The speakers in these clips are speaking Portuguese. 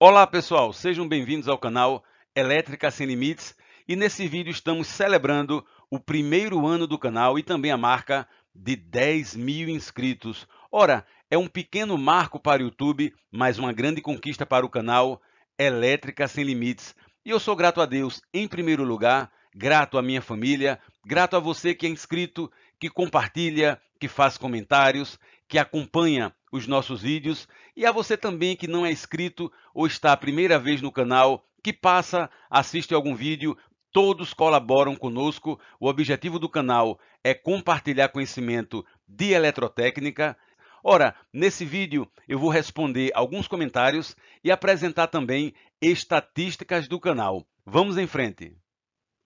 Olá pessoal, sejam bem-vindos ao canal Elétrica Sem Limites e nesse vídeo estamos celebrando o primeiro ano do canal e também a marca de 10 mil inscritos. Ora, é um pequeno marco para o YouTube, mas uma grande conquista para o canal Elétrica Sem Limites. E eu sou grato a Deus em primeiro lugar, grato à minha família, grato a você que é inscrito, que compartilha, que faz comentários, que acompanha os nossos vídeos e a você também que não é inscrito ou está a primeira vez no canal, que passa, assiste algum vídeo, todos colaboram conosco. O objetivo do canal é compartilhar conhecimento de eletrotécnica. Ora, nesse vídeo eu vou responder alguns comentários e apresentar também estatísticas do canal. Vamos em frente.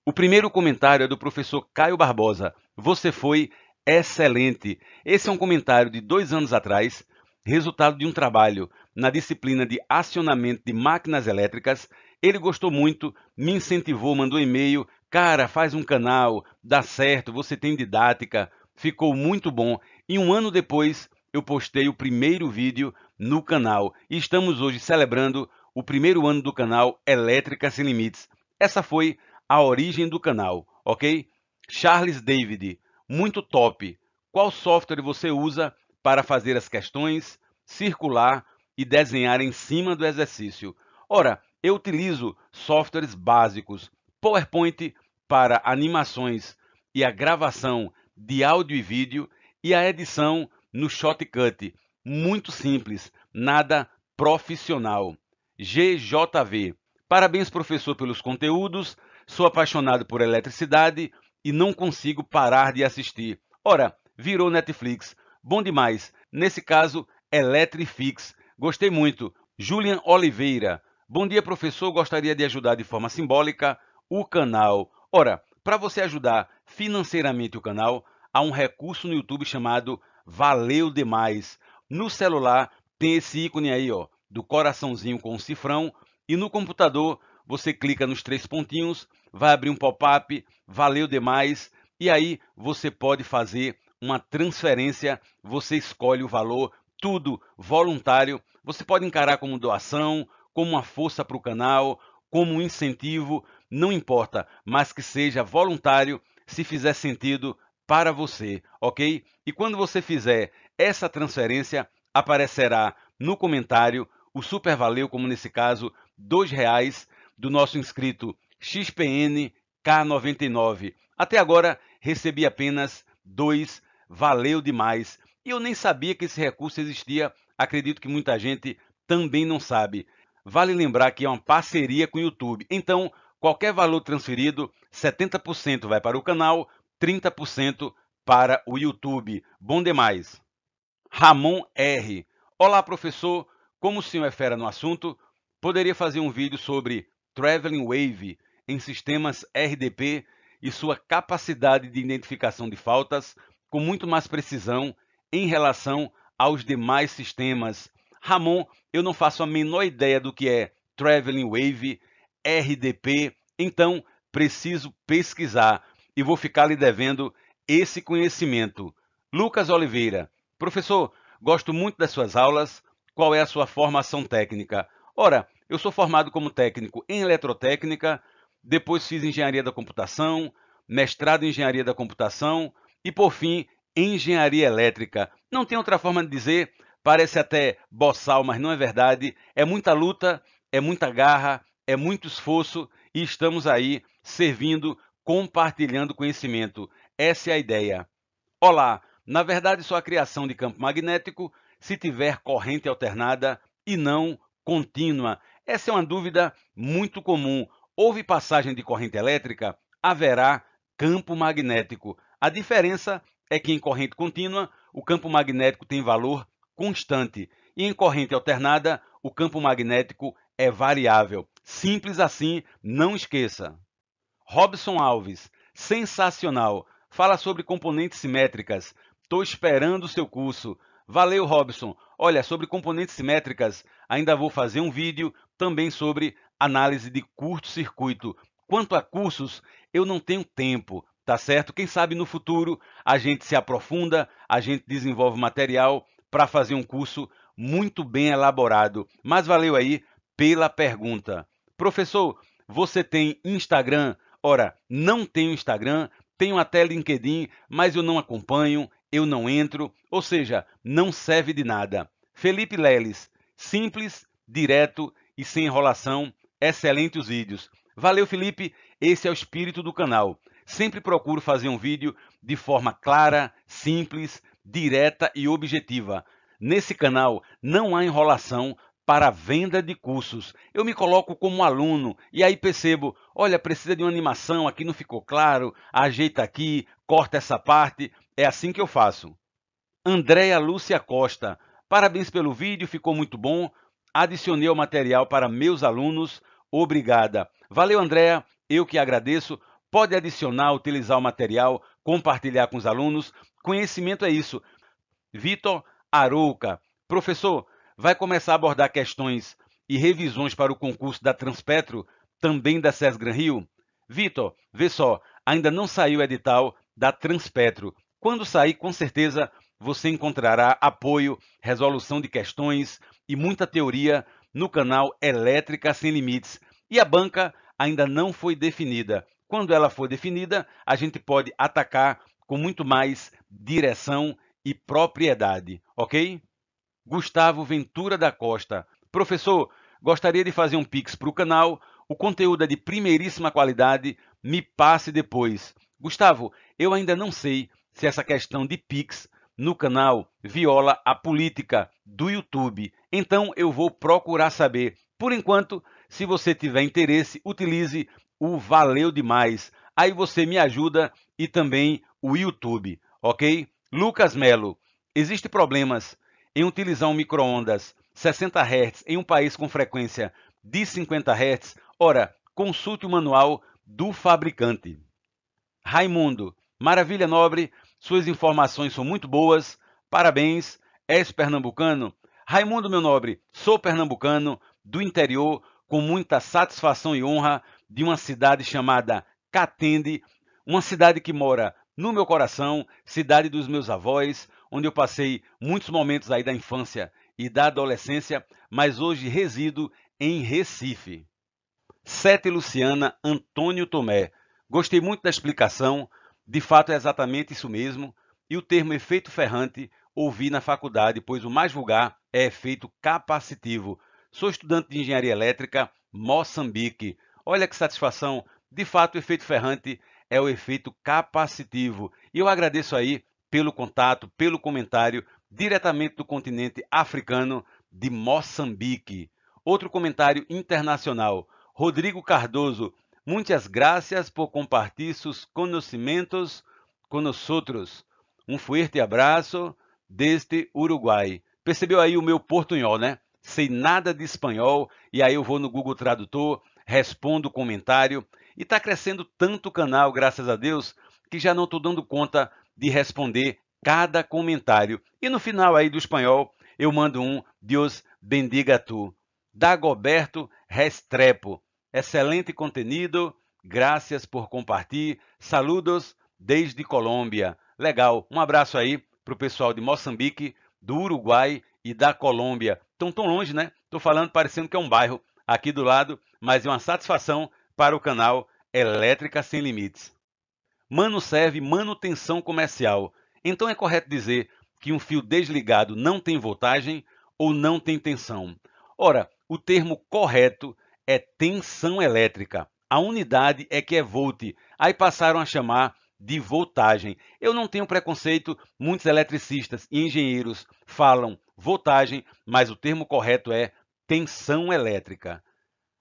O primeiro comentário é do professor Caio Barbosa. Você foi excelente. Esse é um comentário de dois anos atrás resultado de um trabalho na disciplina de acionamento de máquinas elétricas. Ele gostou muito, me incentivou, mandou e-mail: Cara, faz um canal, dá certo, você tem didática. Ficou muito bom. E um ano depois, eu postei o primeiro vídeo no canal. E estamos hoje celebrando o primeiro ano do canal Elétrica Sem Limites. Essa foi a origem do canal, ok? Charles David, muito top. Qual software você usa para fazer as questões, circular e desenhar em cima do exercício. Ora, eu utilizo softwares básicos, PowerPoint para animações e a gravação de áudio e vídeo e a edição no Shotcut. Muito simples, nada profissional. GJV. Parabéns, professor, pelos conteúdos. Sou apaixonado por eletricidade e não consigo parar de assistir. Ora, virou Netflix. Bom demais. Nesse caso, Eletrifix. Gostei muito. Julian Oliveira. Bom dia, professor. Gostaria de ajudar de forma simbólica o canal. Ora, para você ajudar financeiramente o canal, há um recurso no YouTube chamado Valeu Demais. No celular tem esse ícone aí, ó, do coraçãozinho com o cifrão, e no computador você clica nos três pontinhos, vai abrir um pop-up, Valeu Demais, e aí você pode fazer uma transferência, você escolhe o valor, tudo voluntário. Você pode encarar como doação, como uma força para o canal, como um incentivo, não importa, mas que seja voluntário se fizer sentido para você, ok? E quando você fizer essa transferência, aparecerá no comentário o super valeu, como nesse caso, R$ reais do nosso inscrito XPN K99. Até agora recebi apenas dois valeu demais. E eu nem sabia que esse recurso existia, acredito que muita gente também não sabe. Vale lembrar que é uma parceria com o YouTube. Então, qualquer valor transferido, 70% vai para o canal, 30% para o YouTube. Bom demais. Ramon R. Olá, professor. Como o senhor é fera no assunto, poderia fazer um vídeo sobre Traveling Wave em sistemas RDP e sua capacidade de identificação de faltas com muito mais precisão em relação aos demais sistemas. Ramon, eu não faço a menor ideia do que é Traveling Wave, RDP, então preciso pesquisar e vou ficar lhe devendo esse conhecimento. Lucas Oliveira, professor, gosto muito das suas aulas. Qual é a sua formação técnica? Ora, eu sou formado como técnico em eletrotécnica, depois fiz engenharia da computação, mestrado em engenharia da computação, e por fim, engenharia elétrica. Não tem outra forma de dizer, parece até boçal, mas não é verdade. É muita luta, é muita garra, é muito esforço e estamos aí servindo, compartilhando conhecimento. Essa é a ideia. Olá, na verdade só a criação de campo magnético se tiver corrente alternada e não contínua. Essa é uma dúvida muito comum. Houve passagem de corrente elétrica? Haverá campo magnético. A diferença é que em corrente contínua, o campo magnético tem valor constante e em corrente alternada, o campo magnético é variável. Simples assim, não esqueça. Robson Alves, sensacional. Fala sobre componentes simétricas. Estou esperando o seu curso. Valeu, Robson. Olha, sobre componentes simétricas, ainda vou fazer um vídeo também sobre análise de curto-circuito. Quanto a cursos, eu não tenho tempo tá certo? Quem sabe no futuro a gente se aprofunda, a gente desenvolve material para fazer um curso muito bem elaborado. Mas valeu aí pela pergunta. Professor, você tem Instagram? Ora, não tenho Instagram, tenho até LinkedIn, mas eu não acompanho, eu não entro, ou seja, não serve de nada. Felipe Leles, simples, direto e sem enrolação, excelente os vídeos. Valeu, Felipe, esse é o espírito do canal. Sempre procuro fazer um vídeo de forma clara, simples, direta e objetiva. Nesse canal não há enrolação para venda de cursos. Eu me coloco como aluno e aí percebo, olha, precisa de uma animação, aqui não ficou claro, ajeita aqui, corta essa parte. É assim que eu faço. Andréa Lúcia Costa, parabéns pelo vídeo, ficou muito bom. Adicionei o material para meus alunos. Obrigada. Valeu, Andréa. Eu que agradeço pode adicionar, utilizar o material, compartilhar com os alunos. Conhecimento é isso. Vitor Arouca, professor, vai começar a abordar questões e revisões para o concurso da Transpetro, também da SES Gran Rio? Vitor, vê só, ainda não saiu o edital da Transpetro. Quando sair, com certeza você encontrará apoio, resolução de questões e muita teoria no canal Elétrica Sem Limites. E a banca ainda não foi definida. Quando ela for definida, a gente pode atacar com muito mais direção e propriedade, ok? Gustavo Ventura da Costa. Professor, gostaria de fazer um pix para o canal. O conteúdo é de primeiríssima qualidade. Me passe depois. Gustavo, eu ainda não sei se essa questão de pix no canal viola a política do YouTube. Então eu vou procurar saber. Por enquanto, se você tiver interesse, utilize o Valeu Demais. Aí você me ajuda e também o YouTube, ok? Lucas Melo, existe problemas em utilizar um microondas 60 Hz em um país com frequência de 50 Hz? Ora, consulte o manual do fabricante. Raimundo, maravilha nobre, suas informações são muito boas, parabéns, és pernambucano? Raimundo, meu nobre, sou pernambucano, do interior, com muita satisfação e honra de uma cidade chamada Catende, uma cidade que mora no meu coração, cidade dos meus avós, onde eu passei muitos momentos aí da infância e da adolescência, mas hoje resido em Recife. Sete Luciana Antônio Tomé. Gostei muito da explicação, de fato é exatamente isso mesmo, e o termo efeito ferrante ouvi na faculdade, pois o mais vulgar é efeito capacitivo. Sou estudante de engenharia elétrica, Moçambique. Olha que satisfação! De fato, o efeito ferrante é o efeito capacitivo. E eu agradeço aí pelo contato, pelo comentário, diretamente do continente africano de Moçambique. Outro comentário internacional. Rodrigo Cardoso, muitas graças por compartilhar seus conhecimentos conosco. Um forte abraço deste Uruguai. Percebeu aí o meu portunhol, né? sei nada de espanhol, e aí eu vou no Google Tradutor, respondo o comentário, e está crescendo tanto o canal, graças a Deus, que já não estou dando conta de responder cada comentário. E no final aí do espanhol, eu mando um Deus bendiga tu. Dagoberto Restrepo. Excelente conteúdo, graças por compartilhar. Saludos desde Colômbia. Legal, um abraço aí para o pessoal de Moçambique, do Uruguai e da Colômbia estão tão longe, né? Estou falando parecendo que é um bairro aqui do lado, mas é uma satisfação para o canal Elétrica Sem Limites. Mano serve manutenção comercial. Então é correto dizer que um fio desligado não tem voltagem ou não tem tensão. Ora, o termo correto é tensão elétrica. A unidade é que é volt. Aí passaram a chamar de voltagem. Eu não tenho preconceito, muitos eletricistas e engenheiros falam voltagem, mas o termo correto é tensão elétrica.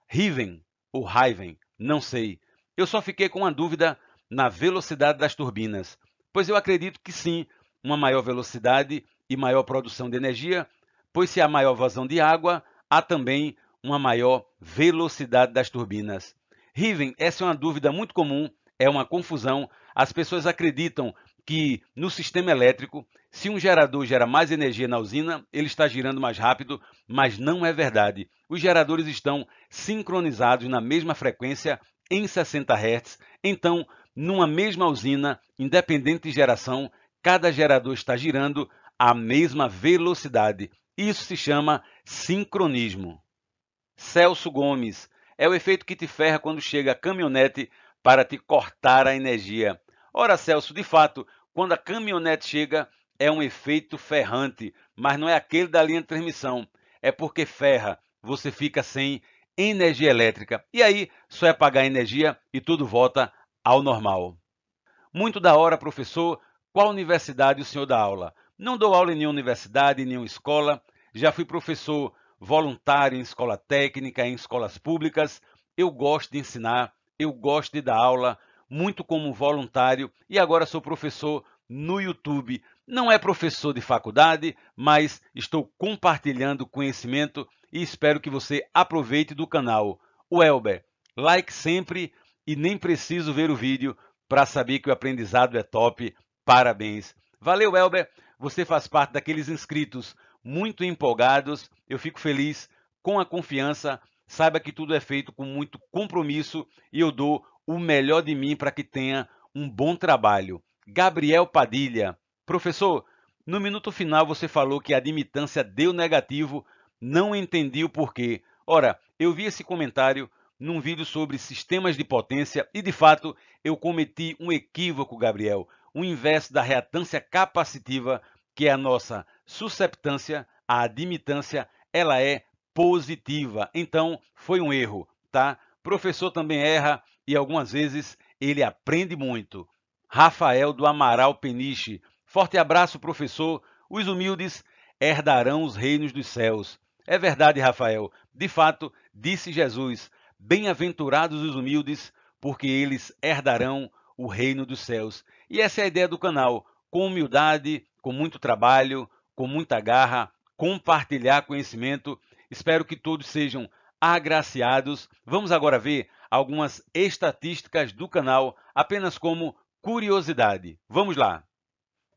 Riven ou Riven, não sei. Eu só fiquei com uma dúvida na velocidade das turbinas, pois eu acredito que sim, uma maior velocidade e maior produção de energia, pois se há maior vazão de água, há também uma maior velocidade das turbinas. Riven, essa é uma dúvida muito comum, é uma confusão. As pessoas acreditam que no sistema elétrico, se um gerador gera mais energia na usina, ele está girando mais rápido, mas não é verdade. Os geradores estão sincronizados na mesma frequência em 60 Hz, então, numa mesma usina, independente de geração, cada gerador está girando à mesma velocidade. Isso se chama sincronismo. Celso Gomes, é o efeito que te ferra quando chega a caminhonete para te cortar a energia. Ora, Celso, de fato, quando a caminhonete chega, é um efeito ferrante, mas não é aquele da linha de transmissão. É porque ferra, você fica sem energia elétrica. E aí só é pagar energia e tudo volta ao normal. Muito da hora, professor. Qual universidade o senhor dá aula? Não dou aula em nenhuma universidade, em nenhuma escola. Já fui professor voluntário em escola técnica, em escolas públicas. Eu gosto de ensinar, eu gosto de dar aula, muito como voluntário e agora sou professor no YouTube. Não é professor de faculdade, mas estou compartilhando conhecimento e espero que você aproveite do canal. O Elber, like sempre e nem preciso ver o vídeo para saber que o aprendizado é top. Parabéns. Valeu, Elber. Você faz parte daqueles inscritos muito empolgados. Eu fico feliz com a confiança. Saiba que tudo é feito com muito compromisso e eu dou o melhor de mim para que tenha um bom trabalho. Gabriel Padilha. Professor, no minuto final você falou que a admitância deu negativo, não entendi o porquê. Ora, eu vi esse comentário num vídeo sobre sistemas de potência e, de fato, eu cometi um equívoco, Gabriel. O inverso da reatância capacitiva, que é a nossa susceptância, a admitância, ela é positiva. Então, foi um erro, tá? Professor também erra, e algumas vezes ele aprende muito. Rafael do Amaral Peniche. Forte abraço, professor. Os humildes herdarão os reinos dos céus. É verdade, Rafael. De fato, disse Jesus: Bem-aventurados os humildes, porque eles herdarão o reino dos céus. E essa é a ideia do canal. Com humildade, com muito trabalho, com muita garra, compartilhar conhecimento. Espero que todos sejam agraciados. Vamos agora ver algumas estatísticas do canal apenas como curiosidade. Vamos lá.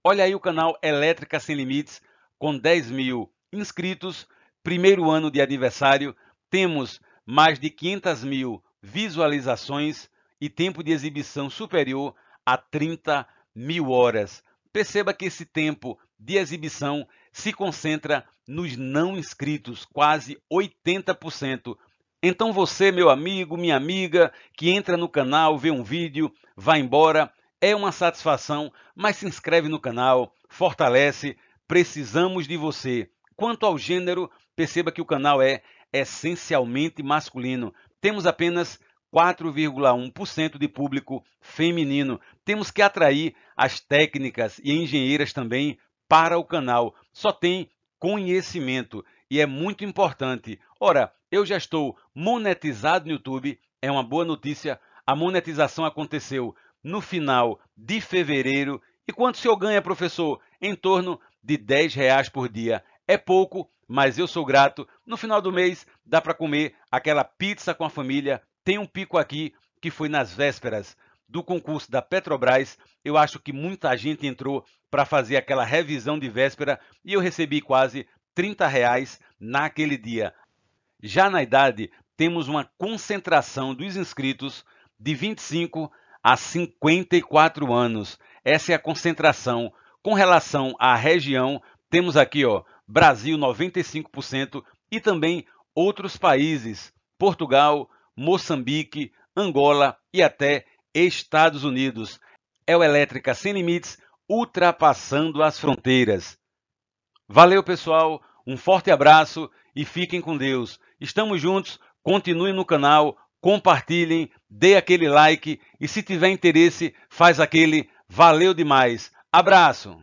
Olha aí o canal Elétrica Sem Limites com 10 mil inscritos, primeiro ano de aniversário, temos mais de 500 mil visualizações e tempo de exibição superior a 30 mil horas. Perceba que esse tempo de exibição se concentra nos não inscritos, quase 80%. Então você, meu amigo, minha amiga, que entra no canal, vê um vídeo, vai embora, é uma satisfação, mas se inscreve no canal, fortalece, precisamos de você. Quanto ao gênero, perceba que o canal é essencialmente masculino. Temos apenas 4,1% de público feminino. Temos que atrair as técnicas e engenheiras também para o canal. Só tem conhecimento e é muito importante. Ora, eu já estou monetizado no YouTube, é uma boa notícia. A monetização aconteceu no final de fevereiro. E quanto o senhor ganha, professor? Em torno de 10 reais por dia. É pouco, mas eu sou grato. No final do mês dá para comer aquela pizza com a família. Tem um pico aqui que foi nas vésperas do concurso da Petrobras, eu acho que muita gente entrou para fazer aquela revisão de véspera e eu recebi quase 30 reais naquele dia. Já na idade, temos uma concentração dos inscritos de 25 a 54 anos. Essa é a concentração. Com relação à região, temos aqui, ó, Brasil 95% e também outros países, Portugal, Moçambique, Angola e até Estados Unidos. É o Elétrica Sem Limites ultrapassando as fronteiras. Valeu, pessoal. Um forte abraço e fiquem com Deus. Estamos juntos. Continuem no canal, compartilhem, dê aquele like e se tiver interesse, faz aquele valeu demais. Abraço.